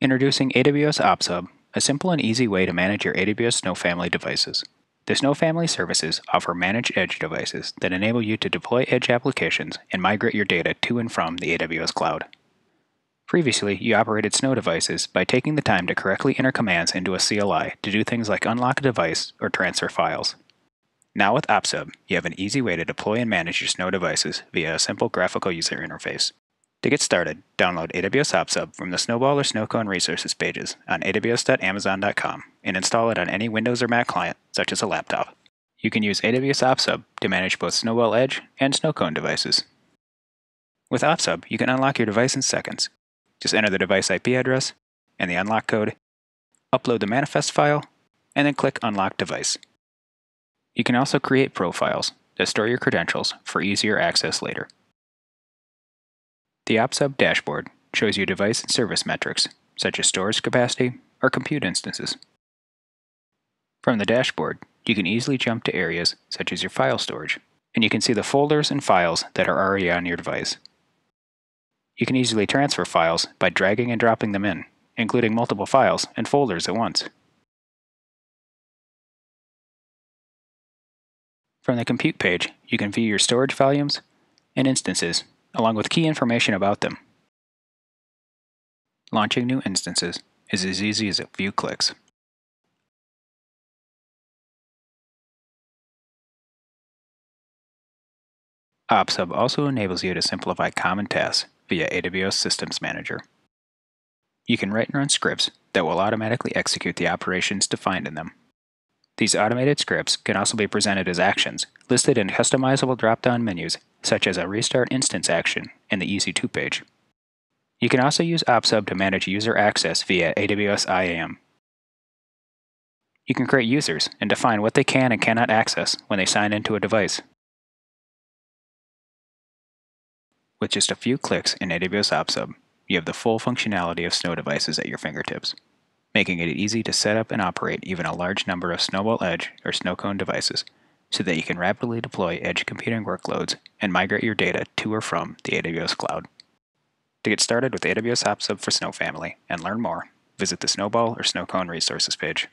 Introducing AWS OpsHub, a simple and easy way to manage your AWS Snow Family devices. The Snow Family services offer managed edge devices that enable you to deploy edge applications and migrate your data to and from the AWS cloud. Previously, you operated Snow devices by taking the time to correctly enter commands into a CLI to do things like unlock a device or transfer files. Now with OpsHub, you have an easy way to deploy and manage your Snow devices via a simple graphical user interface. To get started, download AWS HopSub from the Snowball or Snowcone resources pages on aws.amazon.com and install it on any Windows or Mac client, such as a laptop. You can use AWS OpsUb to manage both Snowball Edge and Snowcone devices. With OpsUb, you can unlock your device in seconds. Just enter the device IP address and the unlock code, upload the manifest file, and then click Unlock Device. You can also create profiles that store your credentials for easier access later. The OpsUb dashboard shows you device and service metrics, such as storage capacity or compute instances. From the dashboard, you can easily jump to areas such as your file storage, and you can see the folders and files that are already on your device. You can easily transfer files by dragging and dropping them in, including multiple files and folders at once. From the compute page, you can view your storage volumes and instances along with key information about them. Launching new instances is as easy as a few clicks. OpsHub also enables you to simplify common tasks via AWS Systems Manager. You can write and run scripts that will automatically execute the operations defined in them. These automated scripts can also be presented as actions, listed in customizable drop-down menus, such as a Restart Instance action in the EC2 page. You can also use OpsHub to manage user access via AWS IAM. You can create users and define what they can and cannot access when they sign into a device. With just a few clicks in AWS OpsHub, you have the full functionality of Snow devices at your fingertips making it easy to set up and operate even a large number of Snowball Edge or Snowcone devices so that you can rapidly deploy edge computing workloads and migrate your data to or from the AWS cloud. To get started with AWS HopSub for Snow Family and learn more, visit the Snowball or Snowcone resources page.